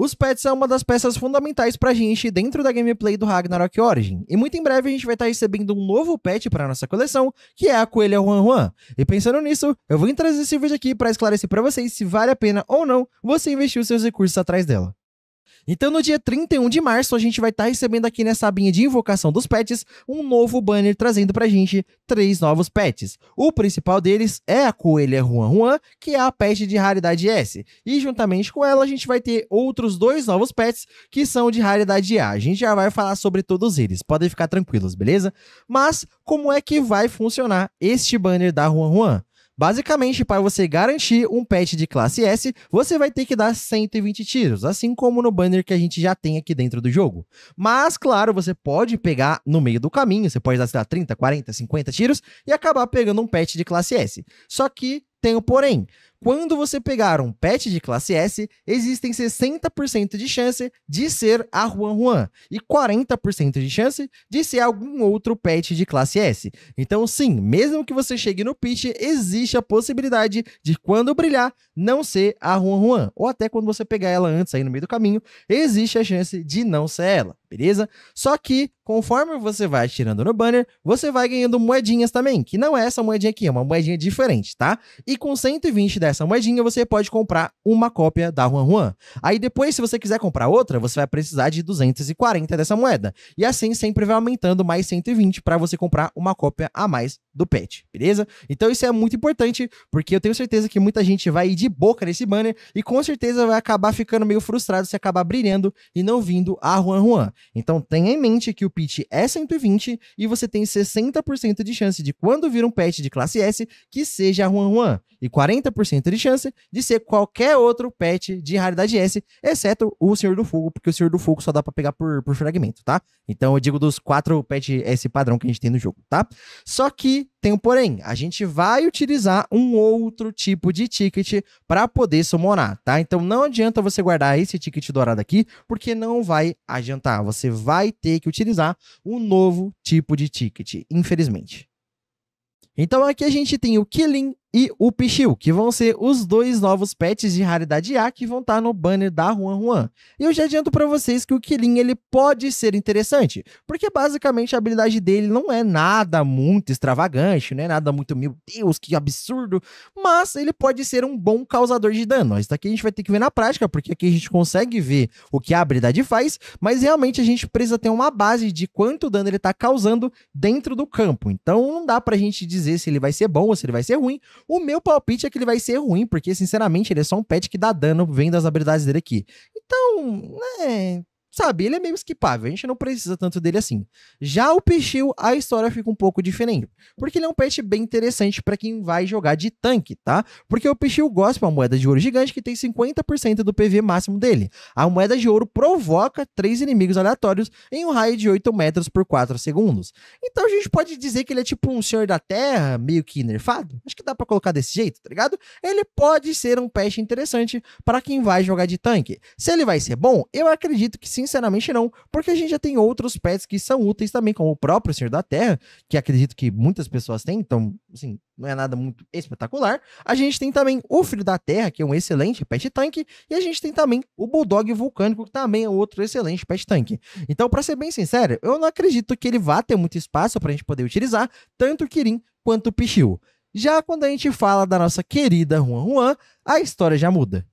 Os pets são uma das peças fundamentais pra gente dentro da gameplay do Ragnarok Origin, e muito em breve a gente vai estar tá recebendo um novo pet pra nossa coleção, que é a Coelha Juan Juan. E pensando nisso, eu vim trazer esse vídeo aqui para esclarecer para vocês se vale a pena ou não você investir os seus recursos atrás dela. Então, no dia 31 de março, a gente vai estar tá recebendo aqui nessa abinha de invocação dos pets um novo banner trazendo pra gente três novos pets. O principal deles é a coelha Juan Juan, que é a pet de raridade S. E juntamente com ela, a gente vai ter outros dois novos pets que são de raridade A. A gente já vai falar sobre todos eles, podem ficar tranquilos, beleza? Mas como é que vai funcionar este banner da Juan Juan? Basicamente, para você garantir um patch de classe S, você vai ter que dar 120 tiros, assim como no banner que a gente já tem aqui dentro do jogo. Mas, claro, você pode pegar no meio do caminho, você pode dar, sei lá, 30, 40, 50 tiros e acabar pegando um patch de classe S. Só que tem um porém. Quando você pegar um pet de classe S, existem 60% de chance de ser a Juan Juan e 40% de chance de ser algum outro pet de classe S. Então, sim, mesmo que você chegue no pitch, existe a possibilidade de quando brilhar não ser a Juan Juan, ou até quando você pegar ela antes aí no meio do caminho, existe a chance de não ser ela beleza? Só que, conforme você vai atirando no banner, você vai ganhando moedinhas também, que não é essa moedinha aqui, é uma moedinha diferente, tá? E com 120 dessa moedinha, você pode comprar uma cópia da Juan Juan. Aí depois, se você quiser comprar outra, você vai precisar de 240 dessa moeda. E assim sempre vai aumentando mais 120 para você comprar uma cópia a mais do pet, beleza? Então isso é muito importante, porque eu tenho certeza que muita gente vai ir de boca nesse banner e com certeza vai acabar ficando meio frustrado se acabar brilhando e não vindo a Juan Juan. Então tenha em mente que o pitch é 120 e você tem 60% de chance de quando vir um patch de classe S que seja a Juan Juan e 40% de chance de ser qualquer outro patch de raridade S, exceto o Senhor do Fogo, porque o Senhor do Fogo só dá para pegar por, por fragmento, tá? Então eu digo dos quatro patch S padrão que a gente tem no jogo, tá? Só que tem um porém, a gente vai utilizar um outro tipo de ticket para poder summonar, tá? Então não adianta você guardar esse ticket dourado aqui, porque não vai adiantar. Você vai ter que utilizar um novo tipo de ticket, infelizmente. Então aqui a gente tem o Killing e o Pichu, que vão ser os dois novos pets de raridade A que vão estar no banner da Juan Juan. E eu já adianto para vocês que o Killing ele pode ser interessante, porque basicamente a habilidade dele não é nada muito extravagante, né? nada muito, meu Deus, que absurdo, mas ele pode ser um bom causador de dano. Isso daqui a gente vai ter que ver na prática, porque aqui a gente consegue ver o que a habilidade faz, mas realmente a gente precisa ter uma base de quanto dano ele tá causando dentro do campo. Então não dá pra gente dizer se ele vai ser bom ou se ele vai ser ruim, o meu palpite é que ele vai ser ruim, porque, sinceramente, ele é só um pet que dá dano vendo as habilidades dele aqui. Então, né, sabe, ele é meio esquipável, a gente não precisa tanto dele assim. Já o Pichil, a história fica um pouco diferente, porque ele é um pet bem interessante para quem vai jogar de tanque, tá? Porque o Pichil gosta de uma moeda de ouro gigante que tem 50% do PV máximo dele. A moeda de ouro provoca três inimigos aleatórios em um raio de 8 metros por 4 segundos. Então a gente pode dizer que ele é tipo um Senhor da Terra, meio que nerfado. Acho que dá para colocar desse jeito, tá ligado? Ele pode ser um pet interessante para quem vai jogar de tanque. Se ele vai ser bom, eu acredito que sim Sinceramente, não. Porque a gente já tem outros pets que são úteis também, como o próprio Senhor da Terra, que acredito que muitas pessoas têm, então, assim, não é nada muito espetacular. A gente tem também o Filho da Terra, que é um excelente pet tanque, e a gente tem também o Bulldog Vulcânico, que também é outro excelente pet tanque. Então, para ser bem sincero, eu não acredito que ele vá ter muito espaço para a gente poder utilizar, tanto o Kirin quanto o Pichu. Já quando a gente fala da nossa querida Juan Juan, a história já muda.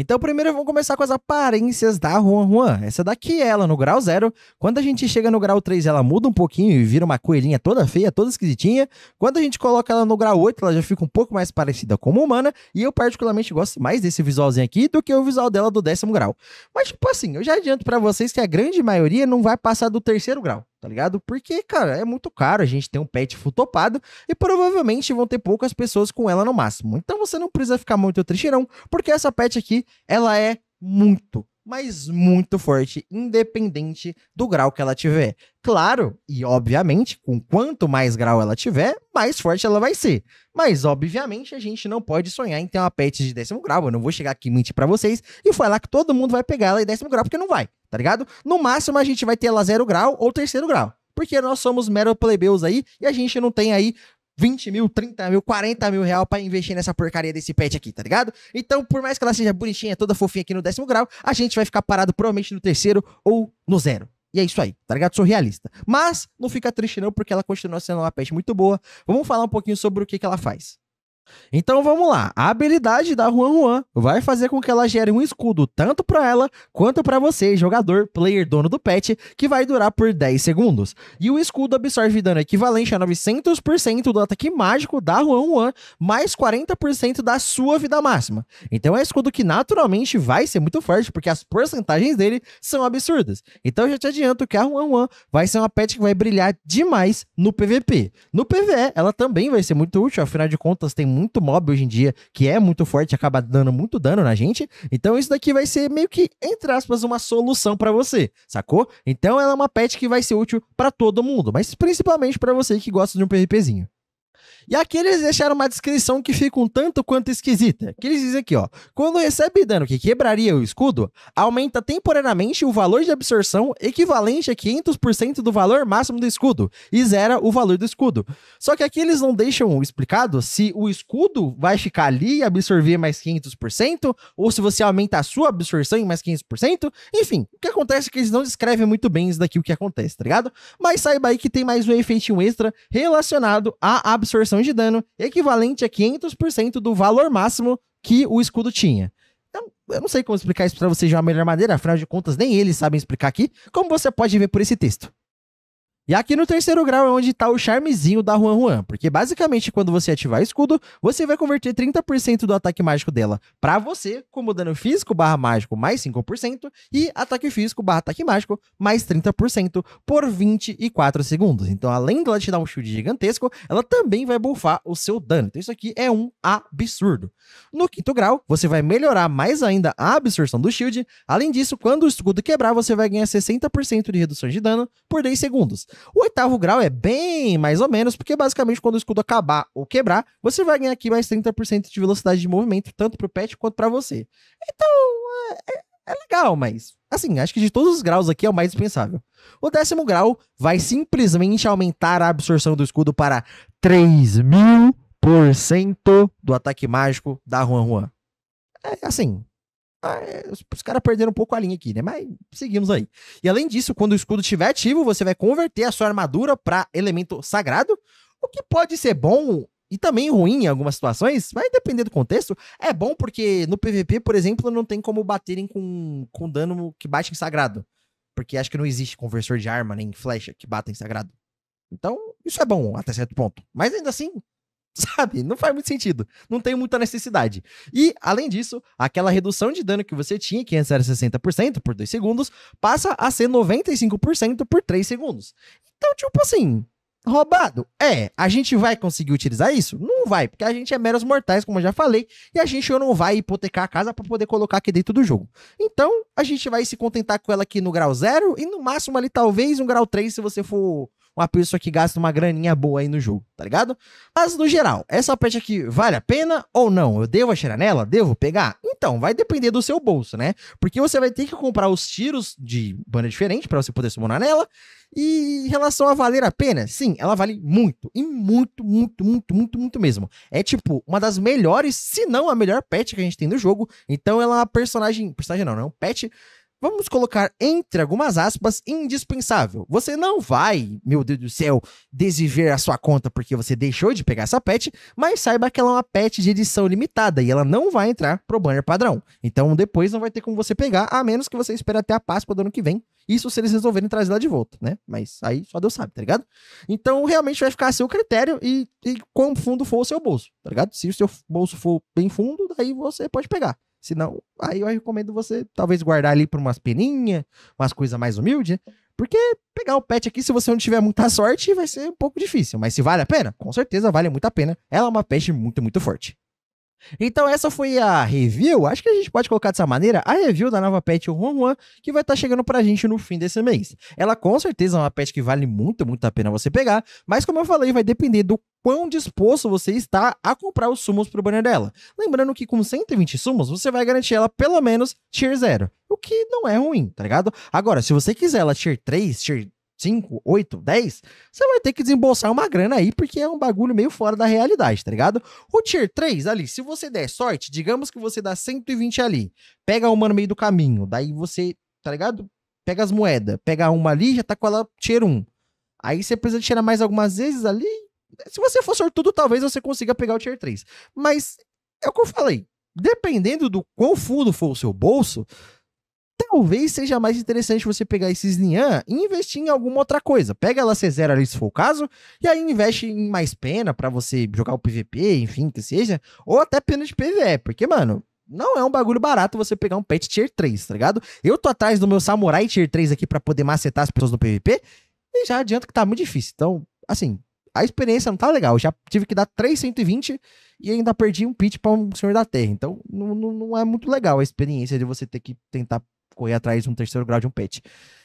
Então, primeiro vamos começar com as aparências da Juan Juan. Essa daqui é ela no grau zero. Quando a gente chega no grau 3, ela muda um pouquinho e vira uma coelhinha toda feia, toda esquisitinha. Quando a gente coloca ela no grau 8, ela já fica um pouco mais parecida com uma humana. E eu, particularmente, gosto mais desse visualzinho aqui do que o visual dela do décimo grau. Mas, tipo assim, eu já adianto para vocês que a grande maioria não vai passar do terceiro grau tá ligado? Porque, cara, é muito caro, a gente tem um pet full topado e provavelmente vão ter poucas pessoas com ela no máximo. Então você não precisa ficar muito triste não, porque essa pet aqui, ela é muito, mas muito forte, independente do grau que ela tiver. Claro, e obviamente, com quanto mais grau ela tiver, mais forte ela vai ser. Mas, obviamente, a gente não pode sonhar em ter uma pet de décimo grau. Eu não vou chegar aqui e mentir pra vocês e falar que todo mundo vai pegar ela em décimo grau, porque não vai tá ligado? No máximo a gente vai ter lá zero grau ou terceiro grau. Porque nós somos mero plebeus aí e a gente não tem aí 20 mil, 30 mil, 40 mil real pra investir nessa porcaria desse pet aqui, tá ligado? Então, por mais que ela seja bonitinha, toda fofinha aqui no décimo grau, a gente vai ficar parado provavelmente no terceiro ou no zero. E é isso aí, tá ligado? Sou realista. Mas não fica triste não, porque ela continua sendo uma pet muito boa. Vamos falar um pouquinho sobre o que, que ela faz. Então vamos lá. A habilidade da Juan Juan vai fazer com que ela gere um escudo tanto para ela quanto para você, jogador, player, dono do pet, que vai durar por 10 segundos. E o escudo absorve dano equivalente a 900% do ataque mágico da Juan Juan, mais 40% da sua vida máxima. Então é um escudo que naturalmente vai ser muito forte, porque as porcentagens dele são absurdas. Então eu já te adianto que a Juan Juan vai ser uma pet que vai brilhar demais no PVP. No PVE, ela também vai ser muito útil, afinal de contas, tem muito muito mob hoje em dia, que é muito forte, acaba dando muito dano na gente. Então isso daqui vai ser meio que, entre aspas, uma solução para você, sacou? Então ela é uma pet que vai ser útil para todo mundo, mas principalmente para você que gosta de um PVPzinho. E aqui eles deixaram uma descrição que fica um tanto quanto esquisita. Que eles dizem aqui, ó. Quando recebe dano que quebraria o escudo, aumenta temporariamente o valor de absorção equivalente a 500% do valor máximo do escudo e zera o valor do escudo. Só que aqui eles não deixam explicado se o escudo vai ficar ali e absorver mais 500% ou se você aumenta a sua absorção em mais 500%. Enfim, o que acontece é que eles não descrevem muito bem isso daqui o que acontece, tá ligado? Mas saiba aí que tem mais um efeito extra relacionado à absorção absorção de dano equivalente a 500% do valor máximo que o escudo tinha. Então, eu não sei como explicar isso para vocês de uma melhor maneira, afinal de contas, nem eles sabem explicar aqui, como você pode ver por esse texto. E aqui no terceiro grau é onde está o charmezinho da Juan Juan, porque basicamente quando você ativar escudo, você vai converter 30% do ataque mágico dela para você, como dano físico barra mágico mais 5%, e ataque físico barra ataque mágico mais 30% por 24 segundos. Então, além dela te dar um shield gigantesco, ela também vai buffar o seu dano. Então, isso aqui é um absurdo. No quinto grau, você vai melhorar mais ainda a absorção do shield. Além disso, quando o escudo quebrar, você vai ganhar 60% de redução de dano por 10 segundos. O oitavo grau é bem mais ou menos, porque basicamente quando o escudo acabar ou quebrar, você vai ganhar aqui mais 30% de velocidade de movimento, tanto pro pet quanto para você. Então, é, é, é legal, mas Assim, acho que de todos os graus aqui é o mais dispensável. O décimo grau vai simplesmente aumentar a absorção do escudo para 3000% do ataque mágico da Juan Juan. É assim, Tá, é, os caras perderam um pouco a linha aqui, né? Mas seguimos aí. E além disso, quando o escudo estiver ativo, você vai converter a sua armadura para elemento sagrado, o que pode ser bom e também ruim em algumas situações, vai depender do contexto. É bom porque no PVP, por exemplo, não tem como baterem com, com dano que bate em sagrado. Porque acho que não existe conversor de arma nem flecha que bata em sagrado. Então, isso é bom até certo ponto. Mas ainda assim, Sabe? Não faz muito sentido. Não tem muita necessidade. E, além disso, aquela redução de dano que você tinha, que antes era 60% por 2 segundos, passa a ser 95% por 3 segundos. Então, tipo assim, roubado. É, a gente vai conseguir utilizar isso? Não vai, porque a gente é meros mortais, como eu já falei, e a gente não vai hipotecar a casa para poder colocar aqui dentro do jogo. Então, a gente vai se contentar com ela aqui no grau zero e no máximo ali talvez um grau 3 se você for uma pessoa que gasta uma graninha boa aí no jogo, tá ligado? Mas no geral, essa pet aqui vale a pena ou não? Eu devo atirar nela? Devo pegar? Então, vai depender do seu bolso, né? Porque você vai ter que comprar os tiros de banda diferente para você poder summonar nela. E em relação a valer a pena, sim, ela vale muito. E muito, muito, muito, muito, muito mesmo. É tipo uma das melhores, se não a melhor pet que a gente tem no jogo. Então ela é uma personagem. Personagem não, não é um pet vamos colocar entre algumas aspas, indispensável. Você não vai, meu Deus do céu, desviver a sua conta porque você deixou de pegar essa pet, mas saiba que ela é uma pet de edição limitada e ela não vai entrar pro banner padrão. Então depois não vai ter como você pegar, a menos que você espere até a Páscoa do ano que vem. Isso se eles resolverem trazer ela de volta, né? Mas aí só Deus sabe, tá ligado? Então realmente vai ficar a seu critério e, e quão fundo for o seu bolso, tá ligado? Se o seu bolso for bem fundo, daí você pode pegar. Se não, aí eu recomendo você talvez guardar ali para umas peninhas, umas coisas mais humildes, né? Porque pegar o pet aqui, se você não tiver muita sorte, vai ser um pouco difícil. Mas se vale a pena, com certeza vale muito a pena. Ela é uma peste muito, muito forte. Então essa foi a review, acho que a gente pode colocar dessa maneira, a review da nova pet Ron que vai estar tá chegando pra gente no fim desse mês. Ela com certeza é uma pet que vale muito, muito a pena você pegar, mas como eu falei, vai depender do quão disposto você está a comprar os sumos pro banner dela. Lembrando que com 120 sumos, você vai garantir ela pelo menos tier 0, o que não é ruim, tá ligado? Agora, se você quiser ela tier 3, tier 5, 8, 10, você vai ter que desembolsar uma grana aí, porque é um bagulho meio fora da realidade, tá ligado? O Tier 3 ali, se você der sorte, digamos que você dá 120 ali, pega uma no meio do caminho, daí você, tá ligado? Pega as moedas, pega uma ali, já tá com ela Tier 1. Aí você precisa tirar mais algumas vezes ali. Se você for sortudo, talvez você consiga pegar o Tier 3. Mas é o que eu falei. Dependendo do quão fundo for o seu bolso, talvez seja mais interessante você pegar esses Nian e investir em alguma outra coisa. Pega ela C0 ali se for o caso, e aí investe em mais pena para você jogar o PVP, enfim, que seja, ou até pena de PVE, porque, mano, não é um bagulho barato você pegar um pet tier 3, tá ligado? Eu tô atrás do meu samurai tier 3 aqui para poder macetar as pessoas no PVP, e já adianto que tá muito difícil. Então, assim, a experiência não tá legal. Eu já tive que dar 320 e ainda perdi um pit para um senhor da terra. Então, não, não, não é muito legal a experiência de você ter que tentar correr atrás de um terceiro grau de um pet.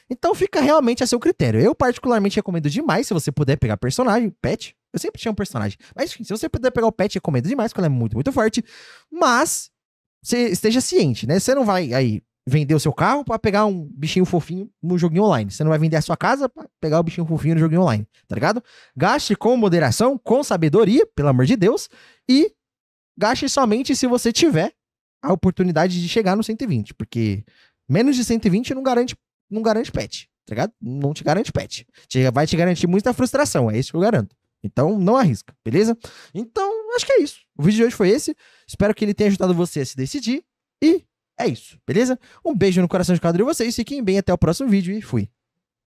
Então fica realmente a seu critério. Eu particularmente recomendo demais se você puder pegar personagem, pet. Eu sempre tinha um personagem. Mas enfim, se você puder pegar o pet, recomendo demais, porque ela é muito, muito forte. Mas você esteja ciente, né? Você não vai aí vender o seu carro para pegar um bichinho fofinho no joguinho online. Você não vai vender a sua casa para pegar o bichinho fofinho no joguinho online, tá ligado? Gaste com moderação, com sabedoria, pelo amor de Deus, e gaste somente se você tiver a oportunidade de chegar no 120, porque Menos de 120 não garante, não garante pet, tá ligado? Não te garante pet. Te, vai te garantir muita frustração, é isso que eu garanto. Então, não arrisca, beleza? Então, acho que é isso. O vídeo de hoje foi esse. Espero que ele tenha ajudado você a se decidir. E é isso, beleza? Um beijo no coração de cada um de vocês. Fiquem bem, até o próximo vídeo e fui.